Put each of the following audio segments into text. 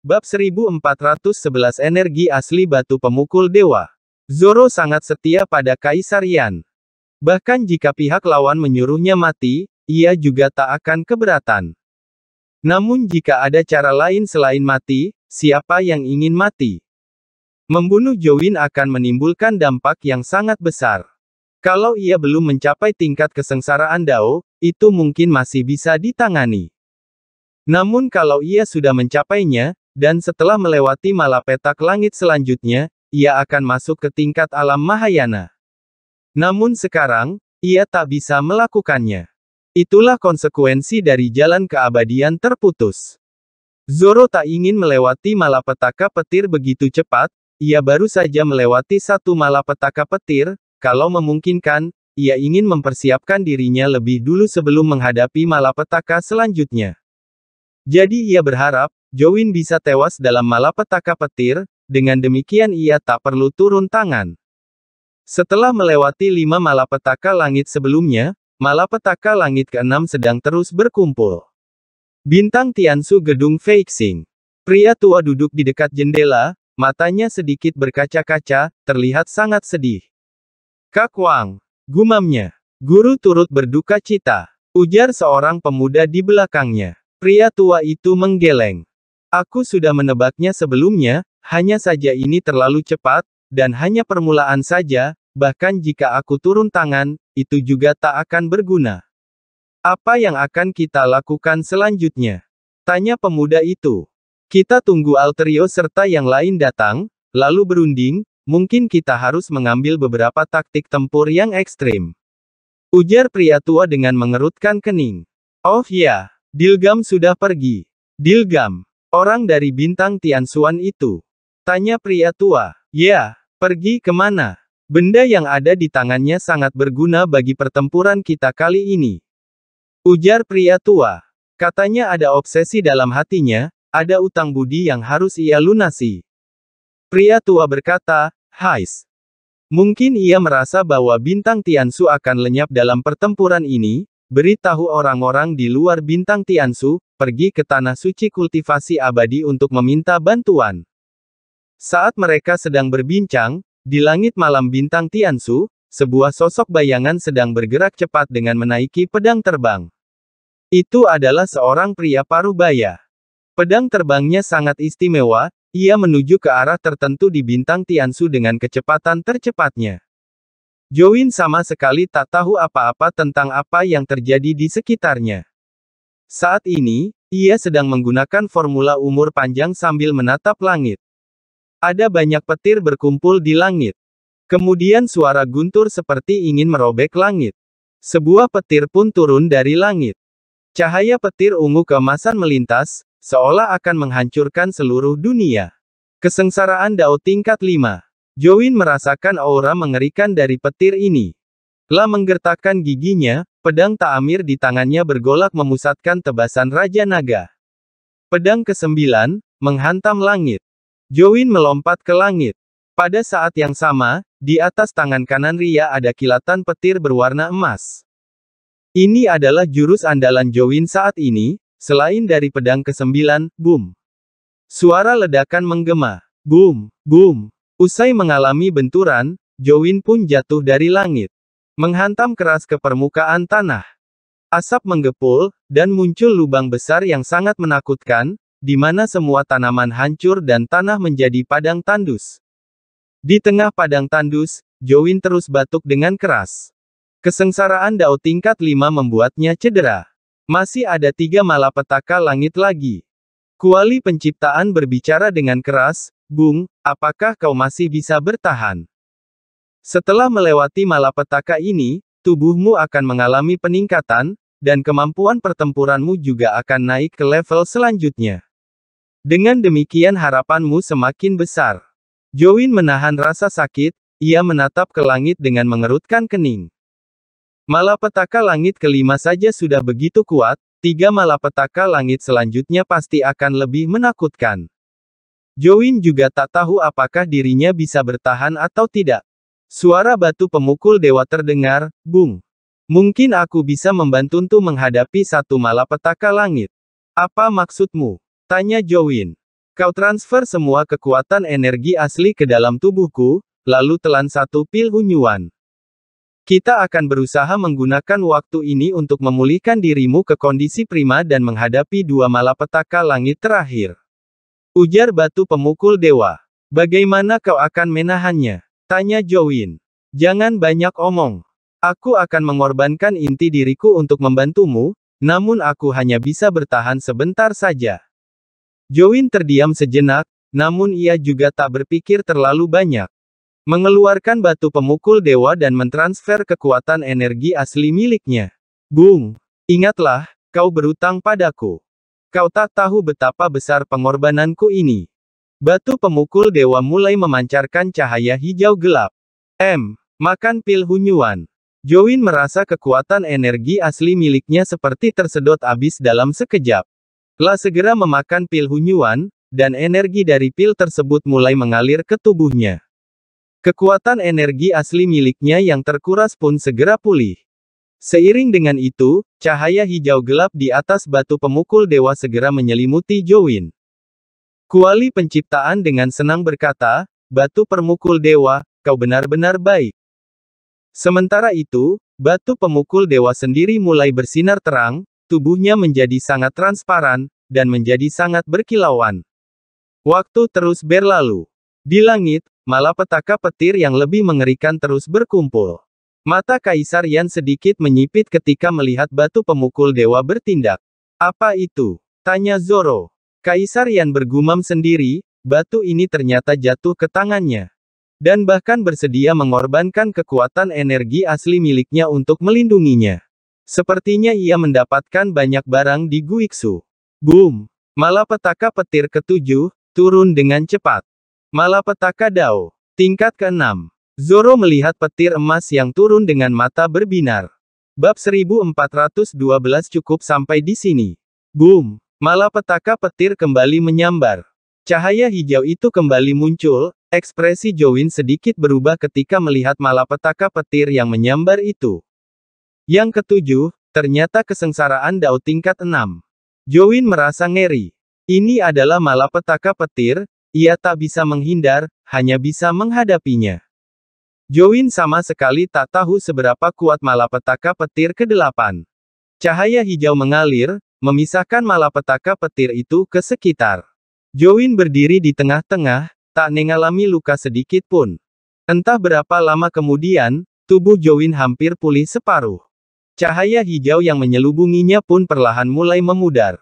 Bab 1411 Energi Asli Batu Pemukul Dewa Zoro sangat setia pada Kaisar Yan. Bahkan jika pihak lawan menyuruhnya mati, ia juga tak akan keberatan. Namun jika ada cara lain selain mati, siapa yang ingin mati? Membunuh Jowin akan menimbulkan dampak yang sangat besar. Kalau ia belum mencapai tingkat kesengsaraan Dao, itu mungkin masih bisa ditangani. Namun kalau ia sudah mencapainya, dan setelah melewati malapetak langit selanjutnya, ia akan masuk ke tingkat alam Mahayana. Namun sekarang, ia tak bisa melakukannya. Itulah konsekuensi dari jalan keabadian terputus. Zoro tak ingin melewati malapetaka petir begitu cepat, ia baru saja melewati satu malapetaka petir, kalau memungkinkan, ia ingin mempersiapkan dirinya lebih dulu sebelum menghadapi malapetaka selanjutnya. Jadi ia berharap, Jowin bisa tewas dalam malapetaka petir, dengan demikian ia tak perlu turun tangan. Setelah melewati lima malapetaka langit sebelumnya, malapetaka langit keenam sedang terus berkumpul. Bintang Tiansu gedung Feixing. Pria tua duduk di dekat jendela, matanya sedikit berkaca-kaca, terlihat sangat sedih. Kak Wang, gumamnya. Guru turut berduka cita. Ujar seorang pemuda di belakangnya. Pria tua itu menggeleng. Aku sudah menebaknya sebelumnya, hanya saja ini terlalu cepat, dan hanya permulaan saja, bahkan jika aku turun tangan, itu juga tak akan berguna. Apa yang akan kita lakukan selanjutnya? Tanya pemuda itu. Kita tunggu Alterio serta yang lain datang, lalu berunding, mungkin kita harus mengambil beberapa taktik tempur yang ekstrim. Ujar pria tua dengan mengerutkan kening. Oh ya, Dilgam sudah pergi. Dilgam, Orang dari bintang Tianxuan itu. Tanya pria tua. Ya, pergi kemana? Benda yang ada di tangannya sangat berguna bagi pertempuran kita kali ini. Ujar pria tua. Katanya ada obsesi dalam hatinya, ada utang budi yang harus ia lunasi. Pria tua berkata, Hais. Mungkin ia merasa bahwa bintang Tiansu akan lenyap dalam pertempuran ini, beritahu orang-orang di luar bintang Tiansu, pergi ke tanah suci kultivasi abadi untuk meminta bantuan. Saat mereka sedang berbincang, di langit malam bintang Tiansu, sebuah sosok bayangan sedang bergerak cepat dengan menaiki pedang terbang. Itu adalah seorang pria paruh baya. Pedang terbangnya sangat istimewa, ia menuju ke arah tertentu di bintang Tiansu dengan kecepatan tercepatnya. Join sama sekali tak tahu apa-apa tentang apa yang terjadi di sekitarnya. Saat ini, ia sedang menggunakan formula umur panjang sambil menatap langit. Ada banyak petir berkumpul di langit. Kemudian suara guntur seperti ingin merobek langit. Sebuah petir pun turun dari langit. Cahaya petir ungu kemasan melintas, seolah akan menghancurkan seluruh dunia. Kesengsaraan Dao tingkat 5. Join merasakan aura mengerikan dari petir ini. La menggertakkan giginya, Pedang Taamir di tangannya bergolak memusatkan tebasan Raja Naga. Pedang kesembilan, menghantam langit. Jowin melompat ke langit. Pada saat yang sama, di atas tangan kanan Ria ada kilatan petir berwarna emas. Ini adalah jurus andalan Jowin saat ini, selain dari pedang kesembilan, boom. Suara ledakan menggema. Boom, boom. Usai mengalami benturan, Jowin pun jatuh dari langit. Menghantam keras ke permukaan tanah. Asap menggepul, dan muncul lubang besar yang sangat menakutkan, di mana semua tanaman hancur dan tanah menjadi padang tandus. Di tengah padang tandus, Jowin terus batuk dengan keras. Kesengsaraan Dao tingkat 5 membuatnya cedera. Masih ada tiga malapetaka langit lagi. Kuali penciptaan berbicara dengan keras, Bung, apakah kau masih bisa bertahan? Setelah melewati malapetaka ini, tubuhmu akan mengalami peningkatan, dan kemampuan pertempuranmu juga akan naik ke level selanjutnya. Dengan demikian harapanmu semakin besar. Join menahan rasa sakit, ia menatap ke langit dengan mengerutkan kening. Malapetaka langit kelima saja sudah begitu kuat, tiga malapetaka langit selanjutnya pasti akan lebih menakutkan. Join juga tak tahu apakah dirinya bisa bertahan atau tidak. Suara batu pemukul dewa terdengar, Bung. Mungkin aku bisa membantumu menghadapi satu malapetaka langit. Apa maksudmu? Tanya Jowin. Kau transfer semua kekuatan energi asli ke dalam tubuhku, lalu telan satu pil unyuan. Kita akan berusaha menggunakan waktu ini untuk memulihkan dirimu ke kondisi prima dan menghadapi dua malapetaka langit terakhir. Ujar batu pemukul dewa. Bagaimana kau akan menahannya? Tanya Jowin. Jangan banyak omong. Aku akan mengorbankan inti diriku untuk membantumu, namun aku hanya bisa bertahan sebentar saja. Jowin terdiam sejenak, namun ia juga tak berpikir terlalu banyak. Mengeluarkan batu pemukul dewa dan mentransfer kekuatan energi asli miliknya. Bung, ingatlah, kau berutang padaku. Kau tak tahu betapa besar pengorbananku ini. Batu pemukul dewa mulai memancarkan cahaya hijau gelap. M. Makan pil Hunyuan. Join merasa kekuatan energi asli miliknya seperti tersedot abis dalam sekejap. La segera memakan pil Hunyuan, dan energi dari pil tersebut mulai mengalir ke tubuhnya. Kekuatan energi asli miliknya yang terkuras pun segera pulih. Seiring dengan itu, cahaya hijau gelap di atas batu pemukul dewa segera menyelimuti Jowin. Kuali penciptaan dengan senang berkata, batu permukul dewa, kau benar-benar baik. Sementara itu, batu pemukul dewa sendiri mulai bersinar terang, tubuhnya menjadi sangat transparan, dan menjadi sangat berkilauan. Waktu terus berlalu. Di langit, malah petaka petir yang lebih mengerikan terus berkumpul. Mata Kaisar yang sedikit menyipit ketika melihat batu pemukul dewa bertindak. Apa itu? Tanya Zoro. Kaisar Yan bergumam sendiri, batu ini ternyata jatuh ke tangannya. Dan bahkan bersedia mengorbankan kekuatan energi asli miliknya untuk melindunginya. Sepertinya ia mendapatkan banyak barang di Guiksu. Boom! Malapetaka petir ketujuh, turun dengan cepat. Malapetaka Dao. Tingkat keenam. 6 Zoro melihat petir emas yang turun dengan mata berbinar. Bab 1412 cukup sampai di sini. Boom! Malapetaka petir kembali menyambar. Cahaya hijau itu kembali muncul, ekspresi Jowin sedikit berubah ketika melihat malapetaka petir yang menyambar itu. Yang ketujuh, ternyata kesengsaraan Dao tingkat enam. Jowin merasa ngeri. Ini adalah malapetaka petir, ia tak bisa menghindar, hanya bisa menghadapinya. Jowin sama sekali tak tahu seberapa kuat malapetaka petir ke-8. Cahaya hijau mengalir, memisahkan malapetaka petir itu ke sekitar. Join berdiri di tengah-tengah, tak mengalami luka sedikit pun. Entah berapa lama kemudian, tubuh Join hampir pulih separuh. Cahaya hijau yang menyelubunginya pun perlahan mulai memudar.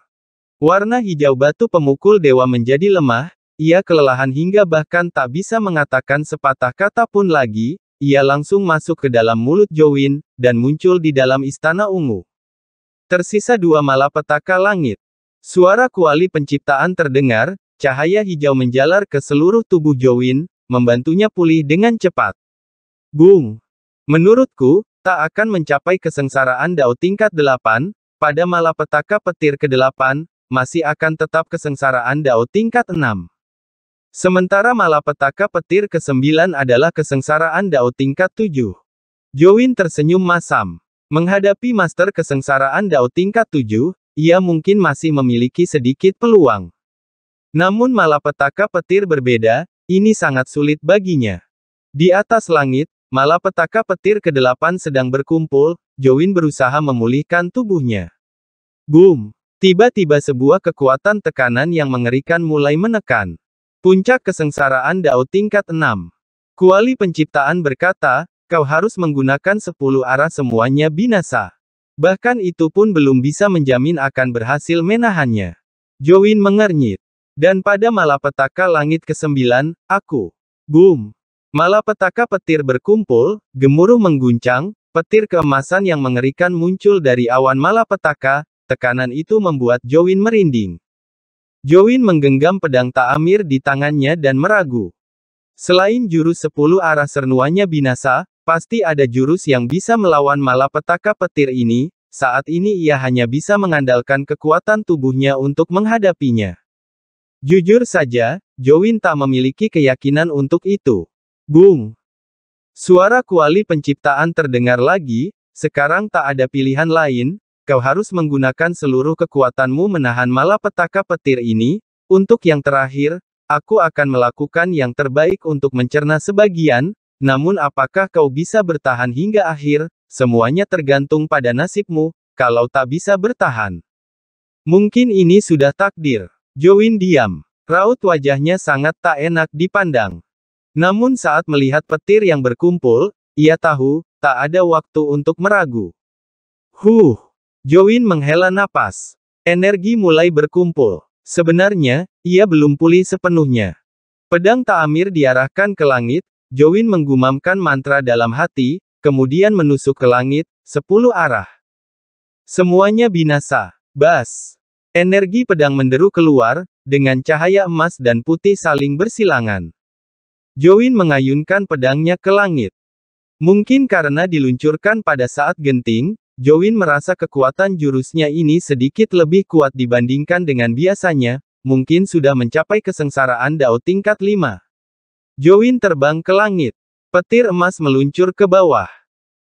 Warna hijau batu pemukul dewa menjadi lemah, ia kelelahan hingga bahkan tak bisa mengatakan sepatah kata pun lagi, ia langsung masuk ke dalam mulut Jowin, dan muncul di dalam istana ungu. Tersisa dua malapetaka langit. Suara kuali penciptaan terdengar, cahaya hijau menjalar ke seluruh tubuh Jowin, membantunya pulih dengan cepat. Bung! Menurutku, tak akan mencapai kesengsaraan Dao tingkat delapan. pada malapetaka petir ke delapan, masih akan tetap kesengsaraan Dao tingkat enam. Sementara malapetaka petir ke-9 adalah kesengsaraan Dao tingkat 7. Jowin tersenyum masam. Menghadapi master kesengsaraan Dao tingkat 7, ia mungkin masih memiliki sedikit peluang. Namun malapetaka petir berbeda, ini sangat sulit baginya. Di atas langit, malapetaka petir ke-8 sedang berkumpul, Jowin berusaha memulihkan tubuhnya. Boom! Tiba-tiba sebuah kekuatan tekanan yang mengerikan mulai menekan. Puncak kesengsaraan Dao tingkat 6. Kuali penciptaan berkata, Kau harus menggunakan sepuluh arah semuanya binasa. Bahkan itu pun belum bisa menjamin akan berhasil menahannya. Join mengernyit. Dan pada malapetaka langit kesembilan, aku. Boom. Malapetaka petir berkumpul, gemuruh mengguncang, petir keemasan yang mengerikan muncul dari awan malapetaka, tekanan itu membuat Join merinding. Join menggenggam pedang Ta'amir di tangannya dan meragu. Selain jurus sepuluh arah sernuanya binasa, Pasti ada jurus yang bisa melawan malapetaka petir ini, saat ini ia hanya bisa mengandalkan kekuatan tubuhnya untuk menghadapinya. Jujur saja, Jowin tak memiliki keyakinan untuk itu. Bung! Suara kuali penciptaan terdengar lagi, sekarang tak ada pilihan lain, kau harus menggunakan seluruh kekuatanmu menahan malapetaka petir ini, untuk yang terakhir, aku akan melakukan yang terbaik untuk mencerna sebagian, namun apakah kau bisa bertahan hingga akhir, semuanya tergantung pada nasibmu, kalau tak bisa bertahan. Mungkin ini sudah takdir. Join diam. Raut wajahnya sangat tak enak dipandang. Namun saat melihat petir yang berkumpul, ia tahu, tak ada waktu untuk meragu. Huh! Join menghela napas. Energi mulai berkumpul. Sebenarnya, ia belum pulih sepenuhnya. Pedang Taamir diarahkan ke langit, Jowin menggumamkan mantra dalam hati, kemudian menusuk ke langit, sepuluh arah. Semuanya binasa. Bas. Energi pedang menderu keluar, dengan cahaya emas dan putih saling bersilangan. Jowin mengayunkan pedangnya ke langit. Mungkin karena diluncurkan pada saat genting, Jowin merasa kekuatan jurusnya ini sedikit lebih kuat dibandingkan dengan biasanya, mungkin sudah mencapai kesengsaraan Dao tingkat 5. Join terbang ke langit. Petir emas meluncur ke bawah.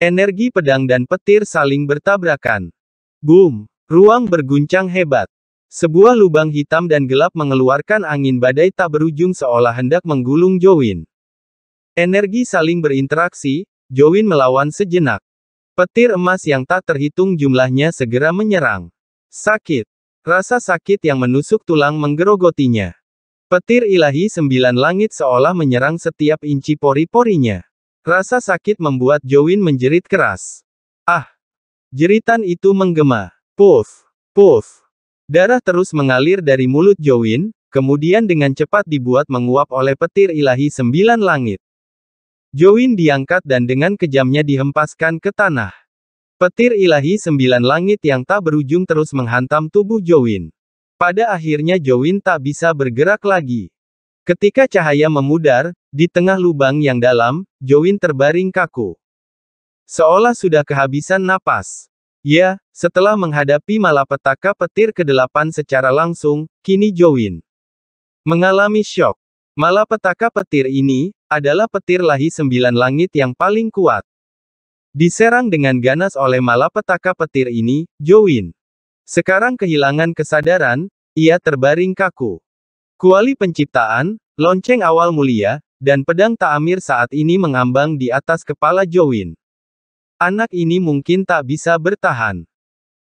Energi pedang dan petir saling bertabrakan. Boom! Ruang berguncang hebat. Sebuah lubang hitam dan gelap mengeluarkan angin badai tak berujung seolah hendak menggulung Jowin. Energi saling berinteraksi, Jowin melawan sejenak. Petir emas yang tak terhitung jumlahnya segera menyerang. Sakit. Rasa sakit yang menusuk tulang menggerogotinya. Petir ilahi sembilan langit seolah menyerang setiap inci pori-porinya. Rasa sakit membuat Jowin menjerit keras. Ah! Jeritan itu menggema. Puff! Puff! Darah terus mengalir dari mulut Jowin, kemudian dengan cepat dibuat menguap oleh petir ilahi sembilan langit. Jowin diangkat dan dengan kejamnya dihempaskan ke tanah. Petir ilahi sembilan langit yang tak berujung terus menghantam tubuh Jowin. Pada akhirnya Jowin tak bisa bergerak lagi. Ketika cahaya memudar, di tengah lubang yang dalam, Jowin terbaring kaku. Seolah sudah kehabisan napas. Ya, setelah menghadapi malapetaka petir Kedelapan secara langsung, kini Jowin mengalami shock. Malapetaka petir ini, adalah petir lahi sembilan langit yang paling kuat. Diserang dengan ganas oleh malapetaka petir ini, Jowin sekarang kehilangan kesadaran, ia terbaring kaku. Kuali penciptaan, lonceng awal mulia, dan pedang Taamir saat ini mengambang di atas kepala Jowin. Anak ini mungkin tak bisa bertahan.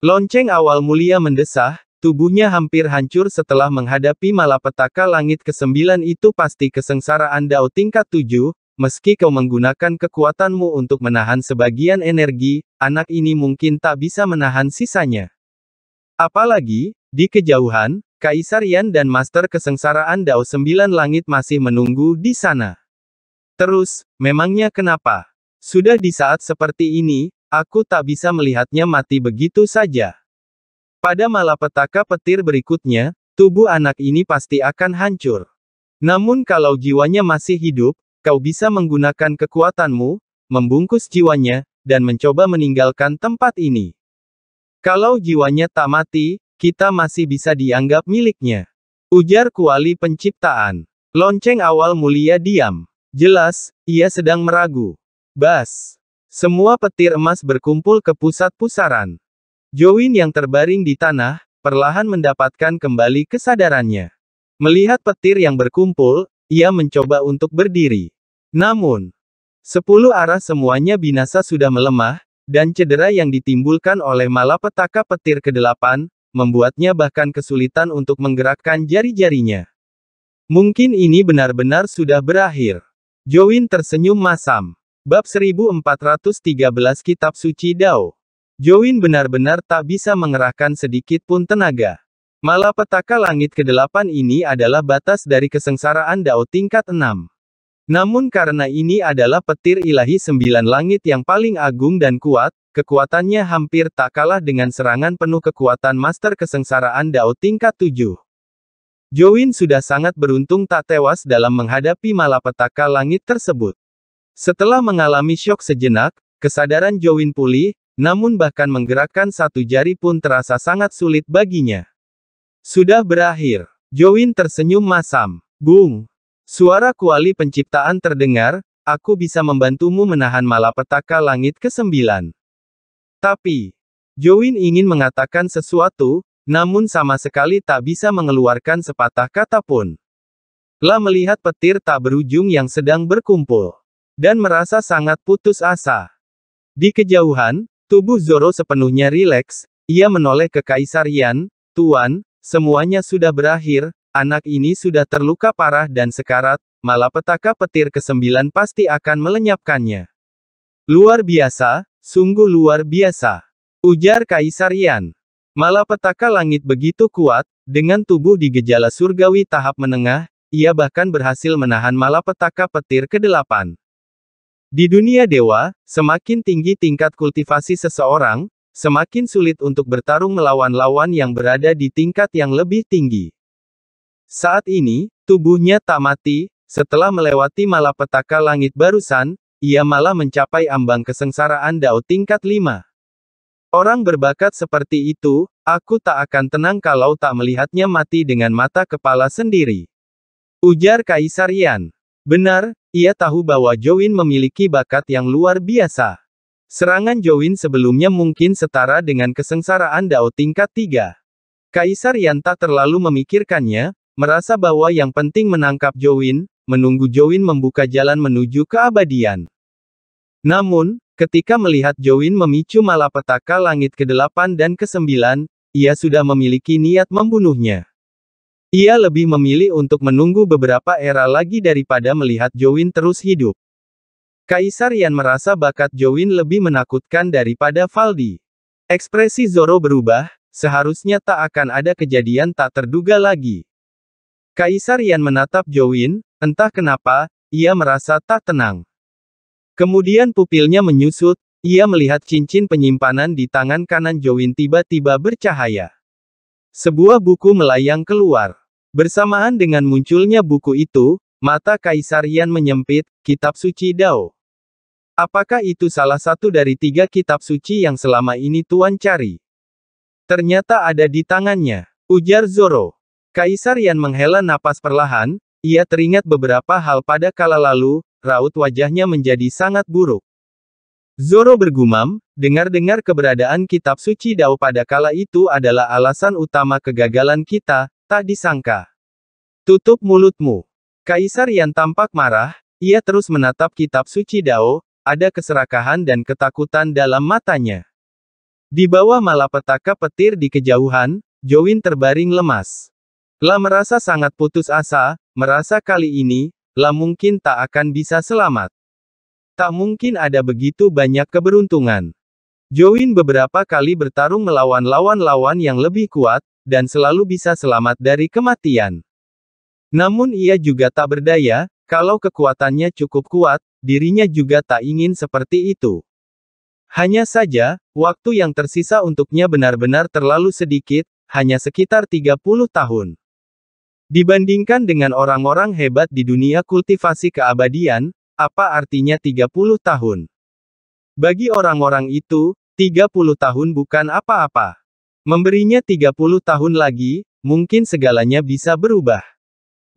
Lonceng awal mulia mendesah, tubuhnya hampir hancur setelah menghadapi malapetaka langit ke-9 itu pasti kesengsaraan Dao tingkat 7, meski kau menggunakan kekuatanmu untuk menahan sebagian energi, anak ini mungkin tak bisa menahan sisanya. Apalagi, di kejauhan, Kaisar Yan dan Master Kesengsaraan Dao Sembilan Langit masih menunggu di sana. Terus, memangnya kenapa? Sudah di saat seperti ini, aku tak bisa melihatnya mati begitu saja. Pada malapetaka petir berikutnya, tubuh anak ini pasti akan hancur. Namun kalau jiwanya masih hidup, kau bisa menggunakan kekuatanmu, membungkus jiwanya, dan mencoba meninggalkan tempat ini. Kalau jiwanya tak mati, kita masih bisa dianggap miliknya. Ujar kuali penciptaan. Lonceng awal mulia diam. Jelas, ia sedang meragu. Bas. Semua petir emas berkumpul ke pusat pusaran. Jowin yang terbaring di tanah, perlahan mendapatkan kembali kesadarannya. Melihat petir yang berkumpul, ia mencoba untuk berdiri. Namun, sepuluh arah semuanya binasa sudah melemah, dan cedera yang ditimbulkan oleh malapetaka petir ke-8, membuatnya bahkan kesulitan untuk menggerakkan jari-jarinya. Mungkin ini benar-benar sudah berakhir. Jowin tersenyum masam. Bab 1413 Kitab Suci Dao. Jowin benar-benar tak bisa mengerahkan sedikit pun tenaga. Malapetaka langit ke-8 ini adalah batas dari kesengsaraan Dao tingkat 6. Namun karena ini adalah petir ilahi sembilan langit yang paling agung dan kuat, kekuatannya hampir tak kalah dengan serangan penuh kekuatan Master Kesengsaraan Dao tingkat 7. Jowin sudah sangat beruntung tak tewas dalam menghadapi malapetaka langit tersebut. Setelah mengalami syok sejenak, kesadaran Jowin pulih, namun bahkan menggerakkan satu jari pun terasa sangat sulit baginya. Sudah berakhir. Jowin tersenyum masam. Bung, Suara kuali penciptaan terdengar, aku bisa membantumu menahan malapetaka langit ke-9. Tapi, Jowin ingin mengatakan sesuatu, namun sama sekali tak bisa mengeluarkan sepatah kata pun. Lah melihat petir tak berujung yang sedang berkumpul. Dan merasa sangat putus asa. Di kejauhan, tubuh Zoro sepenuhnya rileks, ia menoleh ke Kaisarian, Tuan, semuanya sudah berakhir, Anak ini sudah terluka parah dan sekarat, malapetaka petir ke-9 pasti akan melenyapkannya. Luar biasa, sungguh luar biasa. Ujar Kaisar Yan. Malapetaka langit begitu kuat, dengan tubuh di gejala surgawi tahap menengah, ia bahkan berhasil menahan malapetaka petir ke-8. Di dunia dewa, semakin tinggi tingkat kultivasi seseorang, semakin sulit untuk bertarung melawan lawan yang berada di tingkat yang lebih tinggi. Saat ini, tubuhnya tak mati, setelah melewati malapetaka langit barusan, ia malah mencapai ambang kesengsaraan Dao tingkat 5. Orang berbakat seperti itu, aku tak akan tenang kalau tak melihatnya mati dengan mata kepala sendiri. Ujar Kaisar Yan. Benar, ia tahu bahwa Jowin memiliki bakat yang luar biasa. Serangan Jowin sebelumnya mungkin setara dengan kesengsaraan Dao tingkat 3. Kaisar Yan tak terlalu memikirkannya, Merasa bahwa yang penting menangkap Jowin, menunggu Jowin membuka jalan menuju keabadian. Namun, ketika melihat Jowin memicu malapetaka langit ke-8 dan ke-9, ia sudah memiliki niat membunuhnya. Ia lebih memilih untuk menunggu beberapa era lagi daripada melihat Jowin terus hidup. Kaisar Yan merasa bakat Jowin lebih menakutkan daripada Valdi. Ekspresi Zoro berubah, seharusnya tak akan ada kejadian tak terduga lagi. Kaisar Yan menatap Jowin, entah kenapa, ia merasa tak tenang. Kemudian pupilnya menyusut, ia melihat cincin penyimpanan di tangan kanan Jowin tiba-tiba bercahaya. Sebuah buku melayang keluar. Bersamaan dengan munculnya buku itu, mata Kaisar Yan menyempit, kitab suci Dao. Apakah itu salah satu dari tiga kitab suci yang selama ini Tuan cari? Ternyata ada di tangannya, ujar Zoro. Kaisar Yan menghela napas perlahan, ia teringat beberapa hal pada kala lalu, raut wajahnya menjadi sangat buruk. Zoro bergumam, dengar-dengar keberadaan kitab suci Dao pada kala itu adalah alasan utama kegagalan kita, tak disangka. Tutup mulutmu. Kaisar Yan tampak marah, ia terus menatap kitab suci Dao, ada keserakahan dan ketakutan dalam matanya. Di bawah malapetaka petir di kejauhan, Jowin terbaring lemas. La merasa sangat putus asa, merasa kali ini, La mungkin tak akan bisa selamat. Tak mungkin ada begitu banyak keberuntungan. Join beberapa kali bertarung melawan lawan-lawan yang lebih kuat, dan selalu bisa selamat dari kematian. Namun ia juga tak berdaya, kalau kekuatannya cukup kuat, dirinya juga tak ingin seperti itu. Hanya saja, waktu yang tersisa untuknya benar-benar terlalu sedikit, hanya sekitar 30 tahun. Dibandingkan dengan orang-orang hebat di dunia kultivasi keabadian, apa artinya 30 tahun? Bagi orang-orang itu, 30 tahun bukan apa-apa. Memberinya 30 tahun lagi, mungkin segalanya bisa berubah.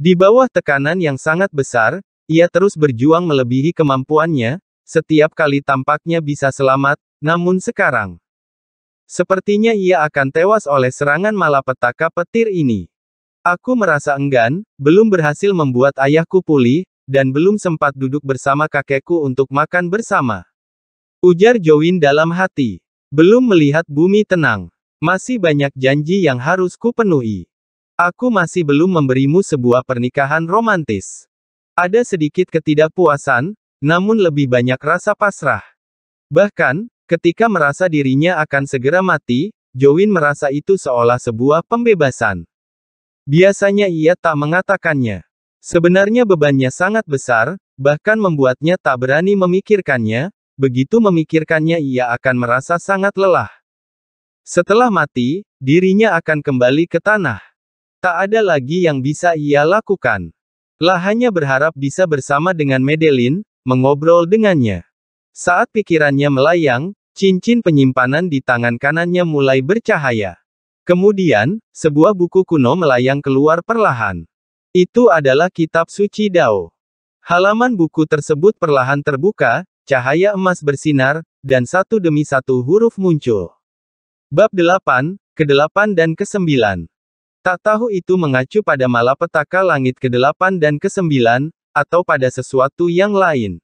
Di bawah tekanan yang sangat besar, ia terus berjuang melebihi kemampuannya, setiap kali tampaknya bisa selamat, namun sekarang. Sepertinya ia akan tewas oleh serangan malapetaka petir ini. Aku merasa enggan, belum berhasil membuat ayahku pulih, dan belum sempat duduk bersama kakekku untuk makan bersama. Ujar Jowin dalam hati. Belum melihat bumi tenang. Masih banyak janji yang harus kupenuhi. Aku masih belum memberimu sebuah pernikahan romantis. Ada sedikit ketidakpuasan, namun lebih banyak rasa pasrah. Bahkan, ketika merasa dirinya akan segera mati, Jowin merasa itu seolah sebuah pembebasan. Biasanya ia tak mengatakannya. Sebenarnya bebannya sangat besar, bahkan membuatnya tak berani memikirkannya, begitu memikirkannya ia akan merasa sangat lelah. Setelah mati, dirinya akan kembali ke tanah. Tak ada lagi yang bisa ia lakukan. Lah hanya berharap bisa bersama dengan Medellin, mengobrol dengannya. Saat pikirannya melayang, cincin penyimpanan di tangan kanannya mulai bercahaya. Kemudian, sebuah buku kuno melayang keluar perlahan. Itu adalah kitab suci Dao. Halaman buku tersebut perlahan terbuka, cahaya emas bersinar, dan satu demi satu huruf muncul. Bab 8, ke-8 dan ke-9. Tak tahu itu mengacu pada malapetaka langit ke-8 dan ke-9, atau pada sesuatu yang lain.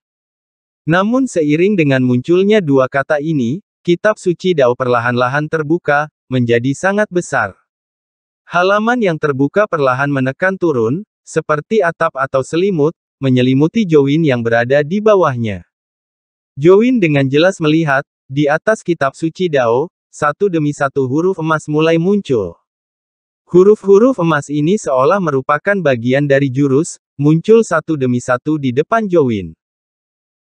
Namun seiring dengan munculnya dua kata ini, kitab suci Dao perlahan-lahan terbuka, menjadi sangat besar. Halaman yang terbuka perlahan menekan turun, seperti atap atau selimut, menyelimuti Jowin yang berada di bawahnya. Jowin dengan jelas melihat, di atas kitab suci Dao, satu demi satu huruf emas mulai muncul. Huruf-huruf emas ini seolah merupakan bagian dari jurus, muncul satu demi satu di depan Jowin.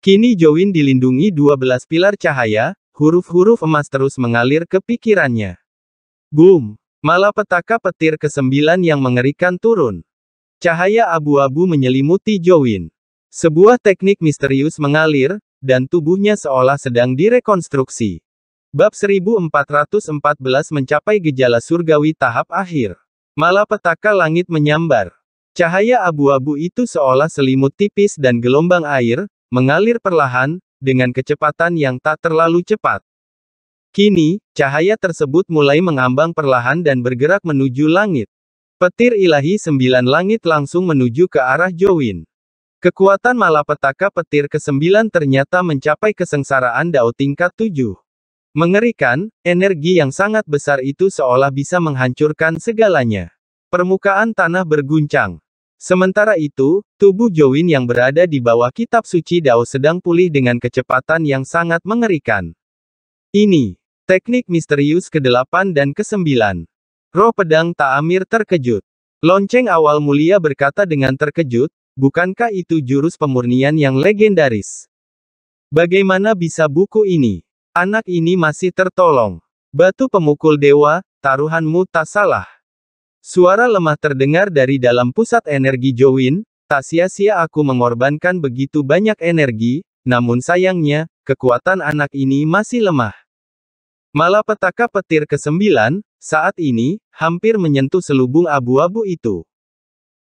Kini Jowin dilindungi 12 pilar cahaya, huruf-huruf emas terus mengalir ke pikirannya. Boom! Malapetaka petir ke-9 yang mengerikan turun. Cahaya abu-abu menyelimuti Jowin. Sebuah teknik misterius mengalir, dan tubuhnya seolah sedang direkonstruksi. Bab 1414 mencapai gejala surgawi tahap akhir. Malapetaka langit menyambar. Cahaya abu-abu itu seolah selimut tipis dan gelombang air, mengalir perlahan, dengan kecepatan yang tak terlalu cepat. Kini, cahaya tersebut mulai mengambang perlahan dan bergerak menuju langit. Petir ilahi sembilan langit langsung menuju ke arah Jowin. Kekuatan malapetaka petir ke-9 ternyata mencapai kesengsaraan Dao tingkat 7. Mengerikan, energi yang sangat besar itu seolah bisa menghancurkan segalanya. Permukaan tanah berguncang. Sementara itu, tubuh Jowin yang berada di bawah kitab suci Dao sedang pulih dengan kecepatan yang sangat mengerikan. Ini Teknik misterius ke-8 dan ke-9. Roh pedang Ta'amir terkejut. Lonceng awal mulia berkata dengan terkejut, bukankah itu jurus pemurnian yang legendaris? Bagaimana bisa buku ini? Anak ini masih tertolong. Batu pemukul dewa, taruhanmu tak salah. Suara lemah terdengar dari dalam pusat energi Jowin, tak sia-sia aku mengorbankan begitu banyak energi, namun sayangnya, kekuatan anak ini masih lemah. Malapetaka petir ke-9, saat ini, hampir menyentuh selubung abu-abu itu.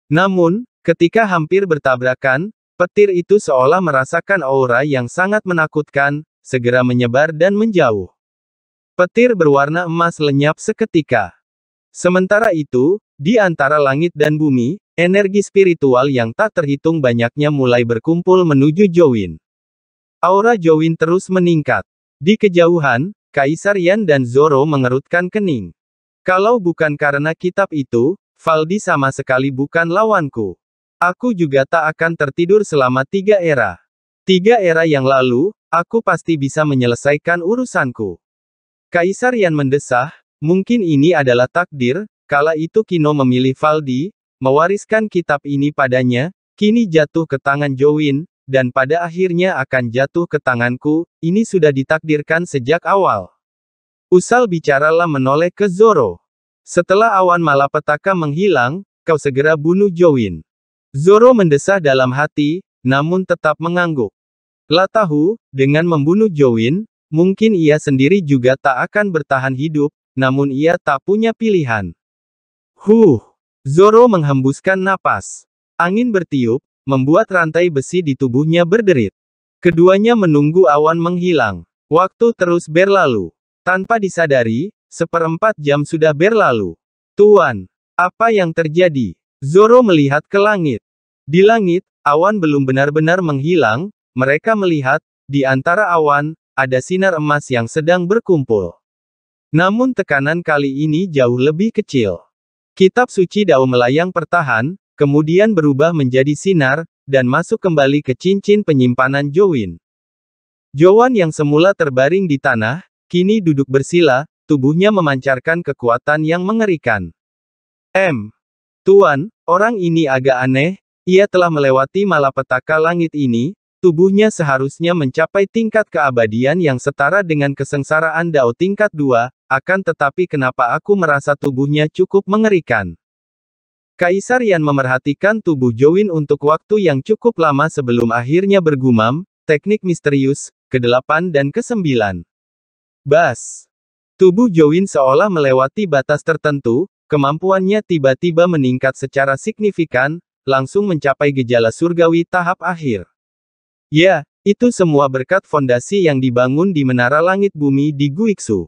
Namun, ketika hampir bertabrakan, petir itu seolah merasakan aura yang sangat menakutkan, segera menyebar dan menjauh. Petir berwarna emas lenyap seketika. Sementara itu, di antara langit dan bumi, energi spiritual yang tak terhitung banyaknya mulai berkumpul menuju Jowin. Aura Jowin terus meningkat. Di kejauhan, Kaisar Yan dan Zoro mengerutkan kening. Kalau bukan karena kitab itu, Valdi sama sekali bukan lawanku. Aku juga tak akan tertidur selama tiga era. Tiga era yang lalu, aku pasti bisa menyelesaikan urusanku. Kaisar Yan mendesah, mungkin ini adalah takdir, kala itu Kino memilih Valdi, mewariskan kitab ini padanya, kini jatuh ke tangan Jowin, dan pada akhirnya akan jatuh ke tanganku, ini sudah ditakdirkan sejak awal. Usal bicaralah menoleh ke Zoro. Setelah awan malapetaka menghilang, kau segera bunuh Jowin. Zoro mendesah dalam hati, namun tetap mengangguk. Latahu, tahu, dengan membunuh Jowin, mungkin ia sendiri juga tak akan bertahan hidup, namun ia tak punya pilihan. Huh! Zoro menghembuskan napas. Angin bertiup, membuat rantai besi di tubuhnya berderit. Keduanya menunggu awan menghilang. Waktu terus berlalu. Tanpa disadari, seperempat jam sudah berlalu. Tuan, apa yang terjadi? Zoro melihat ke langit. Di langit, awan belum benar-benar menghilang, mereka melihat, di antara awan, ada sinar emas yang sedang berkumpul. Namun tekanan kali ini jauh lebih kecil. Kitab suci Dao melayang pertahan, Kemudian berubah menjadi sinar, dan masuk kembali ke cincin penyimpanan Jowin. Jowan yang semula terbaring di tanah, kini duduk bersila, tubuhnya memancarkan kekuatan yang mengerikan. M. Tuan, orang ini agak aneh, ia telah melewati malapetaka langit ini, tubuhnya seharusnya mencapai tingkat keabadian yang setara dengan kesengsaraan Dao tingkat 2, akan tetapi kenapa aku merasa tubuhnya cukup mengerikan. Kaisar Yan memerhatikan tubuh Jowin untuk waktu yang cukup lama sebelum akhirnya bergumam, teknik misterius, ke-8 dan ke-9. Bas. Tubuh Jowin seolah melewati batas tertentu, kemampuannya tiba-tiba meningkat secara signifikan, langsung mencapai gejala surgawi tahap akhir. Ya, itu semua berkat fondasi yang dibangun di Menara Langit Bumi di Guiksu.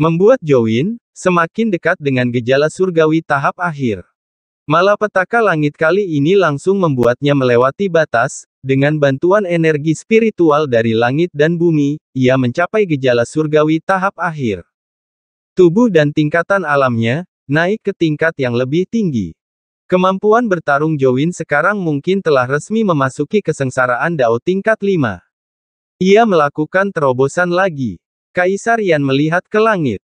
Membuat Jowin, semakin dekat dengan gejala surgawi tahap akhir. Malapetaka langit kali ini langsung membuatnya melewati batas, dengan bantuan energi spiritual dari langit dan bumi, ia mencapai gejala surgawi tahap akhir. Tubuh dan tingkatan alamnya, naik ke tingkat yang lebih tinggi. Kemampuan bertarung Jowin sekarang mungkin telah resmi memasuki kesengsaraan Dao tingkat 5. Ia melakukan terobosan lagi. Kaisar Yan melihat ke langit.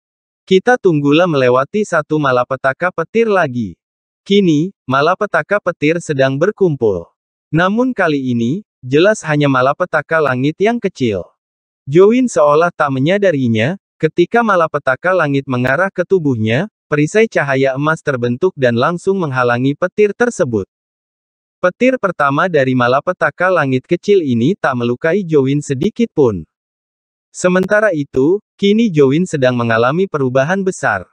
Kita tunggulah melewati satu malapetaka petir lagi. Kini, malapetaka petir sedang berkumpul. Namun kali ini, jelas hanya malapetaka langit yang kecil. Join seolah tak menyadarinya, ketika malapetaka langit mengarah ke tubuhnya, perisai cahaya emas terbentuk dan langsung menghalangi petir tersebut. Petir pertama dari malapetaka langit kecil ini tak melukai Jowin sedikit pun. Sementara itu, kini Jowin sedang mengalami perubahan besar.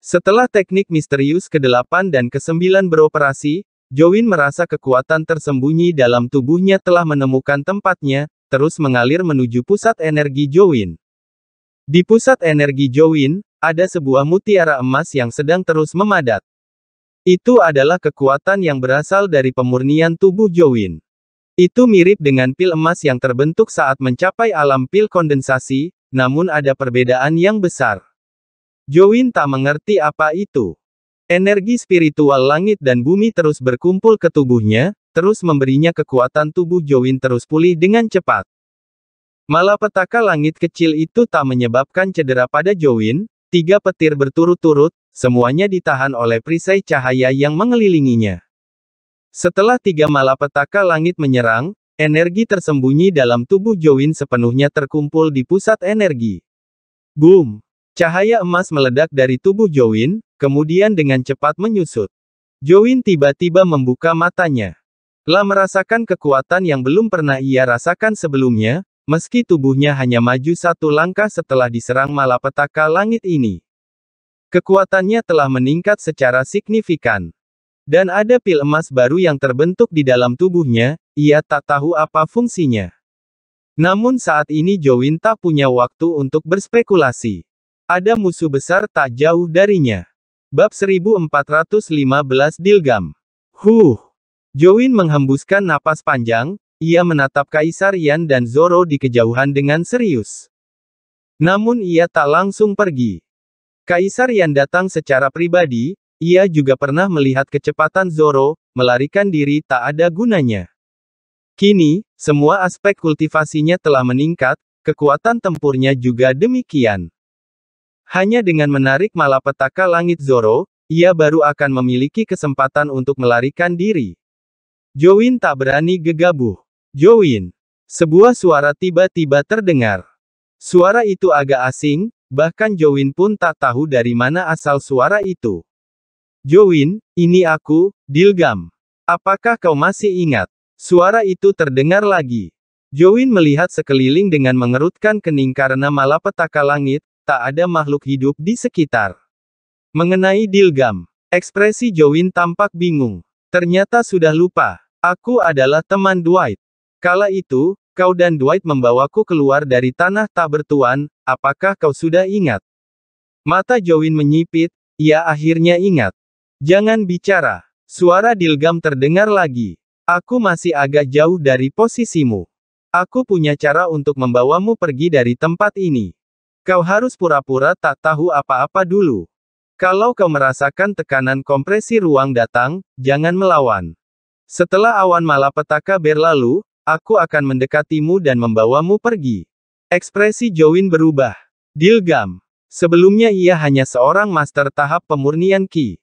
Setelah teknik misterius ke-8 dan ke-9 beroperasi, Jowin merasa kekuatan tersembunyi dalam tubuhnya telah menemukan tempatnya, terus mengalir menuju pusat energi Jowin. Di pusat energi Jowin, ada sebuah mutiara emas yang sedang terus memadat. Itu adalah kekuatan yang berasal dari pemurnian tubuh Jowin. Itu mirip dengan pil emas yang terbentuk saat mencapai alam pil kondensasi, namun ada perbedaan yang besar. Jowin tak mengerti apa itu. Energi spiritual langit dan bumi terus berkumpul ke tubuhnya, terus memberinya kekuatan tubuh Jowin terus pulih dengan cepat. Malapetaka langit kecil itu tak menyebabkan cedera pada Jowin, tiga petir berturut-turut, semuanya ditahan oleh perisai cahaya yang mengelilinginya. Setelah tiga malapetaka langit menyerang, energi tersembunyi dalam tubuh Jowin sepenuhnya terkumpul di pusat energi. Boom! Cahaya emas meledak dari tubuh Jowin, kemudian dengan cepat menyusut. Jowin tiba-tiba membuka matanya. Telah merasakan kekuatan yang belum pernah ia rasakan sebelumnya, meski tubuhnya hanya maju satu langkah setelah diserang malapetaka langit ini. Kekuatannya telah meningkat secara signifikan. Dan ada pil emas baru yang terbentuk di dalam tubuhnya, ia tak tahu apa fungsinya. Namun saat ini Jowin tak punya waktu untuk berspekulasi. Ada musuh besar tak jauh darinya. Bab 1415 Dilgam. Huh. Jowin menghembuskan napas panjang, ia menatap Kaisar Yan dan Zoro di kejauhan dengan serius. Namun ia tak langsung pergi. Kaisar Yan datang secara pribadi, ia juga pernah melihat kecepatan Zoro, melarikan diri tak ada gunanya. Kini, semua aspek kultivasinya telah meningkat, kekuatan tempurnya juga demikian. Hanya dengan menarik malapetaka langit Zoro, ia baru akan memiliki kesempatan untuk melarikan diri. Jowin tak berani gegabah. Jowin. Sebuah suara tiba-tiba terdengar. Suara itu agak asing, bahkan Jowin pun tak tahu dari mana asal suara itu. Jowin, ini aku, Dilgam. Apakah kau masih ingat? Suara itu terdengar lagi. Jowin melihat sekeliling dengan mengerutkan kening karena malapetaka langit, tak ada makhluk hidup di sekitar. Mengenai Dilgam, ekspresi Jowin tampak bingung. Ternyata sudah lupa, aku adalah teman Dwight. Kala itu, kau dan Dwight membawaku keluar dari tanah tak bertuan, apakah kau sudah ingat? Mata Jowin menyipit, ia akhirnya ingat. Jangan bicara, suara Dilgam terdengar lagi. Aku masih agak jauh dari posisimu. Aku punya cara untuk membawamu pergi dari tempat ini. Kau harus pura-pura tak tahu apa-apa dulu. Kalau kau merasakan tekanan kompresi ruang datang, jangan melawan. Setelah awan malapetaka berlalu, aku akan mendekatimu dan membawamu pergi. Ekspresi Jowin berubah. Dilgam. Sebelumnya ia hanya seorang master tahap pemurnian Ki.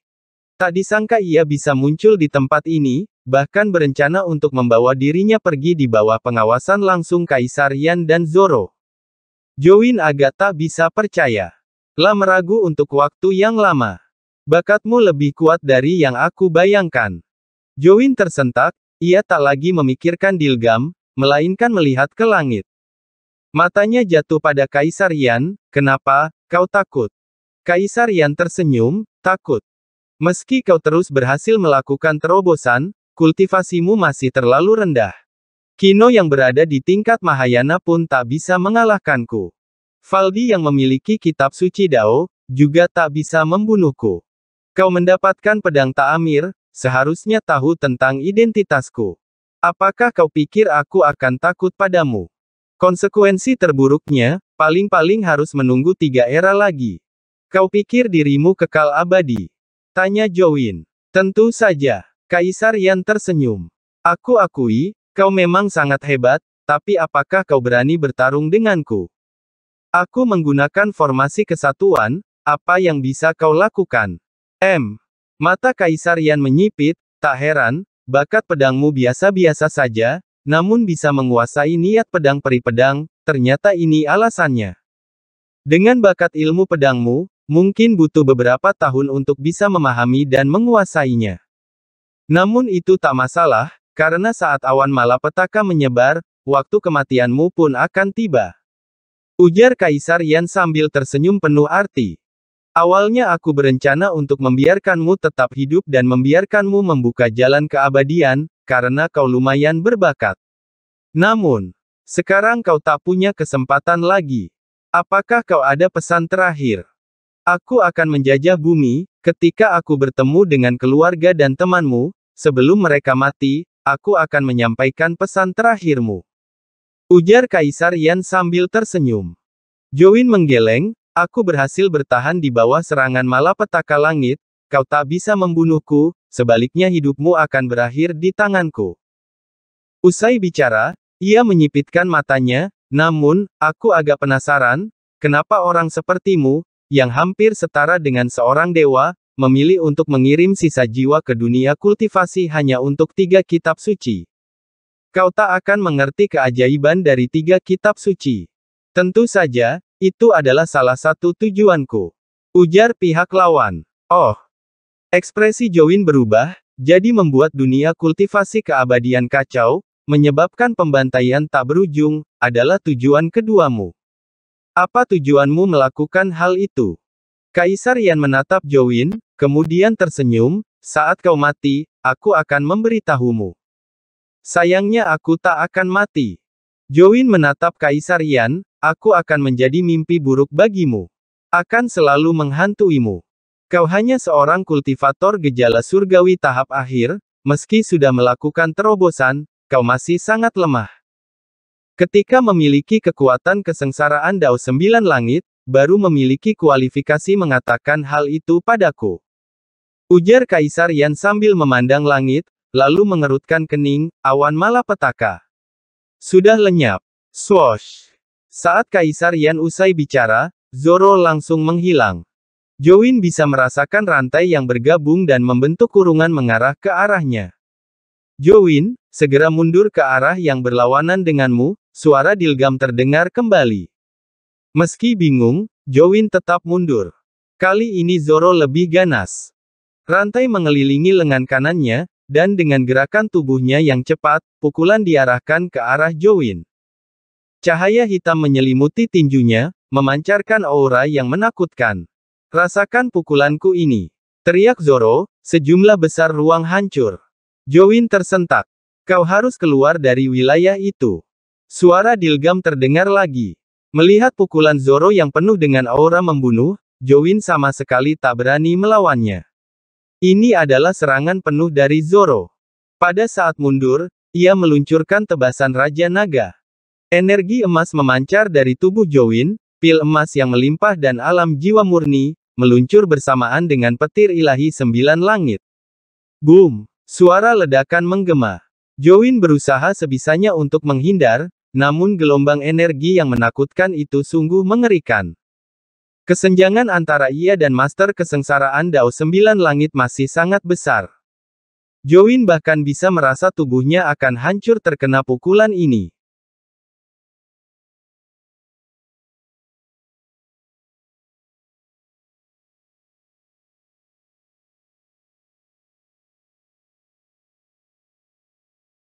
Tak disangka ia bisa muncul di tempat ini, bahkan berencana untuk membawa dirinya pergi di bawah pengawasan langsung Kaisar Yan dan Zoro. Join agak tak bisa percaya. Lah meragu untuk waktu yang lama. Bakatmu lebih kuat dari yang aku bayangkan. Join tersentak, ia tak lagi memikirkan Dilgam, melainkan melihat ke langit. Matanya jatuh pada Kaisar Yan, kenapa, kau takut? Kaisar Yan tersenyum, takut. Meski kau terus berhasil melakukan terobosan, kultivasimu masih terlalu rendah. Kino yang berada di tingkat Mahayana pun tak bisa mengalahkanku. Valdi yang memiliki kitab suci Dao, juga tak bisa membunuhku. Kau mendapatkan pedang Ta'amir, seharusnya tahu tentang identitasku. Apakah kau pikir aku akan takut padamu? Konsekuensi terburuknya, paling-paling harus menunggu tiga era lagi. Kau pikir dirimu kekal abadi? Tanya Jowin. Tentu saja, Kaisar yang tersenyum. Aku akui, Kau memang sangat hebat, tapi apakah kau berani bertarung denganku? Aku menggunakan formasi kesatuan, apa yang bisa kau lakukan? M. Mata Kaisar Yan menyipit, tak heran, bakat pedangmu biasa-biasa saja, namun bisa menguasai niat pedang peri pedang, ternyata ini alasannya. Dengan bakat ilmu pedangmu, mungkin butuh beberapa tahun untuk bisa memahami dan menguasainya. Namun itu tak masalah, karena saat awan malapetaka menyebar, waktu kematianmu pun akan tiba. Ujar Kaisar Yan sambil tersenyum penuh arti. Awalnya aku berencana untuk membiarkanmu tetap hidup dan membiarkanmu membuka jalan keabadian, karena kau lumayan berbakat. Namun, sekarang kau tak punya kesempatan lagi. Apakah kau ada pesan terakhir? Aku akan menjajah bumi, ketika aku bertemu dengan keluarga dan temanmu, sebelum mereka mati, aku akan menyampaikan pesan terakhirmu. Ujar Kaisar Yan sambil tersenyum. Join menggeleng, aku berhasil bertahan di bawah serangan malapetaka langit, kau tak bisa membunuhku, sebaliknya hidupmu akan berakhir di tanganku. Usai bicara, ia menyipitkan matanya, namun, aku agak penasaran, kenapa orang sepertimu, yang hampir setara dengan seorang dewa, memilih untuk mengirim sisa jiwa ke dunia kultivasi hanya untuk tiga kitab suci. Kau tak akan mengerti keajaiban dari tiga kitab suci. Tentu saja, itu adalah salah satu tujuanku. Ujar pihak lawan. Oh. Ekspresi Jowin berubah, jadi membuat dunia kultivasi keabadian kacau, menyebabkan pembantaian tak berujung, adalah tujuan keduamu. Apa tujuanmu melakukan hal itu? Kaisar Yan menatap Jowin, Kemudian tersenyum, saat kau mati, aku akan memberitahumu. Sayangnya aku tak akan mati. Join menatap Kaisar Yan, aku akan menjadi mimpi buruk bagimu. Akan selalu menghantuimu. Kau hanya seorang kultivator gejala surgawi tahap akhir, meski sudah melakukan terobosan, kau masih sangat lemah. Ketika memiliki kekuatan kesengsaraan Dao Sembilan Langit, baru memiliki kualifikasi mengatakan hal itu padaku. Ujar Kaisar Yan sambil memandang langit, lalu mengerutkan kening, awan malah petaka. Sudah lenyap. Swosh. Saat Kaisar Yan usai bicara, Zoro langsung menghilang. Jowin bisa merasakan rantai yang bergabung dan membentuk kurungan mengarah ke arahnya. Jowin, segera mundur ke arah yang berlawanan denganmu, suara Dilgam terdengar kembali. Meski bingung, Jowin tetap mundur. Kali ini Zoro lebih ganas. Rantai mengelilingi lengan kanannya, dan dengan gerakan tubuhnya yang cepat, pukulan diarahkan ke arah Jowin. Cahaya hitam menyelimuti tinjunya, memancarkan aura yang menakutkan. Rasakan pukulanku ini. Teriak Zoro, sejumlah besar ruang hancur. Jowin tersentak. Kau harus keluar dari wilayah itu. Suara Dilgam terdengar lagi. Melihat pukulan Zoro yang penuh dengan aura membunuh, Jowin sama sekali tak berani melawannya. Ini adalah serangan penuh dari Zoro. Pada saat mundur, ia meluncurkan tebasan Raja Naga. Energi emas memancar dari tubuh Jowin, pil emas yang melimpah dan alam jiwa murni, meluncur bersamaan dengan petir ilahi sembilan langit. Boom! Suara ledakan menggema. Jowin berusaha sebisanya untuk menghindar, namun gelombang energi yang menakutkan itu sungguh mengerikan. Kesenjangan antara ia dan Master Kesengsaraan Dao Sembilan Langit masih sangat besar. Jowin bahkan bisa merasa tubuhnya akan hancur terkena pukulan ini.